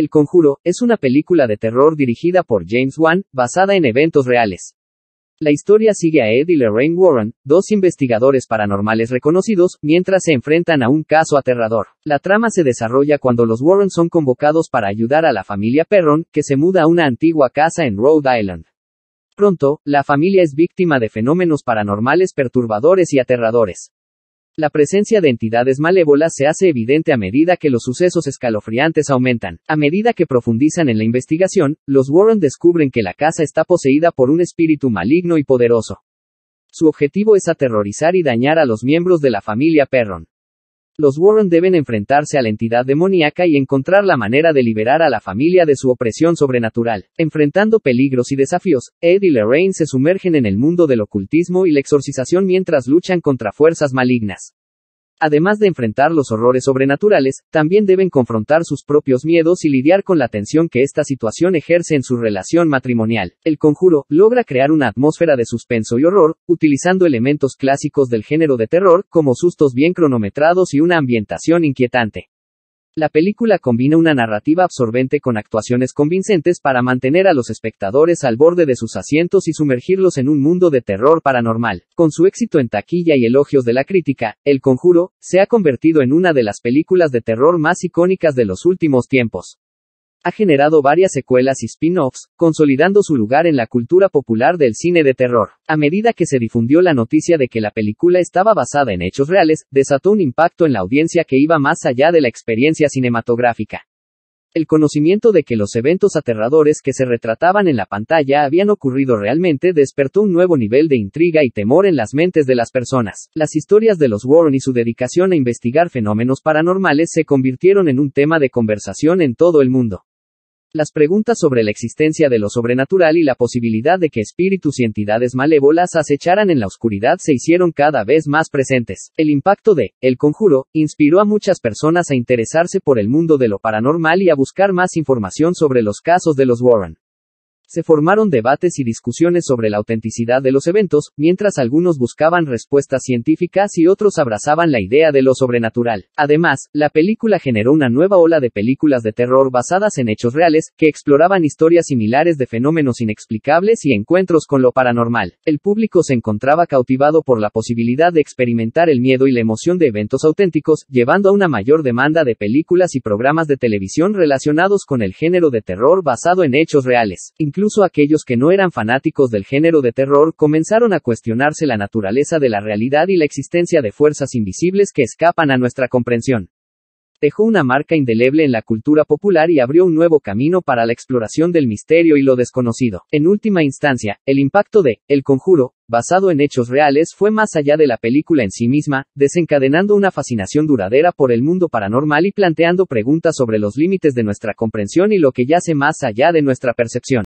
El Conjuro, es una película de terror dirigida por James Wan, basada en eventos reales. La historia sigue a Ed y Lorraine Warren, dos investigadores paranormales reconocidos, mientras se enfrentan a un caso aterrador. La trama se desarrolla cuando los Warren son convocados para ayudar a la familia Perron, que se muda a una antigua casa en Rhode Island. Pronto, la familia es víctima de fenómenos paranormales perturbadores y aterradores. La presencia de entidades malévolas se hace evidente a medida que los sucesos escalofriantes aumentan. A medida que profundizan en la investigación, los Warren descubren que la casa está poseída por un espíritu maligno y poderoso. Su objetivo es aterrorizar y dañar a los miembros de la familia Perron. Los Warren deben enfrentarse a la entidad demoníaca y encontrar la manera de liberar a la familia de su opresión sobrenatural. Enfrentando peligros y desafíos, Ed y Lorraine se sumergen en el mundo del ocultismo y la exorcización mientras luchan contra fuerzas malignas. Además de enfrentar los horrores sobrenaturales, también deben confrontar sus propios miedos y lidiar con la tensión que esta situación ejerce en su relación matrimonial. El conjuro logra crear una atmósfera de suspenso y horror, utilizando elementos clásicos del género de terror, como sustos bien cronometrados y una ambientación inquietante. La película combina una narrativa absorbente con actuaciones convincentes para mantener a los espectadores al borde de sus asientos y sumergirlos en un mundo de terror paranormal. Con su éxito en taquilla y elogios de la crítica, El Conjuro se ha convertido en una de las películas de terror más icónicas de los últimos tiempos. Ha generado varias secuelas y spin-offs, consolidando su lugar en la cultura popular del cine de terror. A medida que se difundió la noticia de que la película estaba basada en hechos reales, desató un impacto en la audiencia que iba más allá de la experiencia cinematográfica. El conocimiento de que los eventos aterradores que se retrataban en la pantalla habían ocurrido realmente despertó un nuevo nivel de intriga y temor en las mentes de las personas. Las historias de los Warren y su dedicación a investigar fenómenos paranormales se convirtieron en un tema de conversación en todo el mundo. Las preguntas sobre la existencia de lo sobrenatural y la posibilidad de que espíritus y entidades malévolas acecharan en la oscuridad se hicieron cada vez más presentes. El impacto de El conjuro inspiró a muchas personas a interesarse por el mundo de lo paranormal y a buscar más información sobre los casos de los Warren. Se formaron debates y discusiones sobre la autenticidad de los eventos, mientras algunos buscaban respuestas científicas y otros abrazaban la idea de lo sobrenatural. Además, la película generó una nueva ola de películas de terror basadas en hechos reales, que exploraban historias similares de fenómenos inexplicables y encuentros con lo paranormal. El público se encontraba cautivado por la posibilidad de experimentar el miedo y la emoción de eventos auténticos, llevando a una mayor demanda de películas y programas de televisión relacionados con el género de terror basado en hechos reales incluso aquellos que no eran fanáticos del género de terror comenzaron a cuestionarse la naturaleza de la realidad y la existencia de fuerzas invisibles que escapan a nuestra comprensión. Dejó una marca indeleble en la cultura popular y abrió un nuevo camino para la exploración del misterio y lo desconocido. En última instancia, el impacto de El Conjuro, basado en hechos reales, fue más allá de la película en sí misma, desencadenando una fascinación duradera por el mundo paranormal y planteando preguntas sobre los límites de nuestra comprensión y lo que yace más allá de nuestra percepción.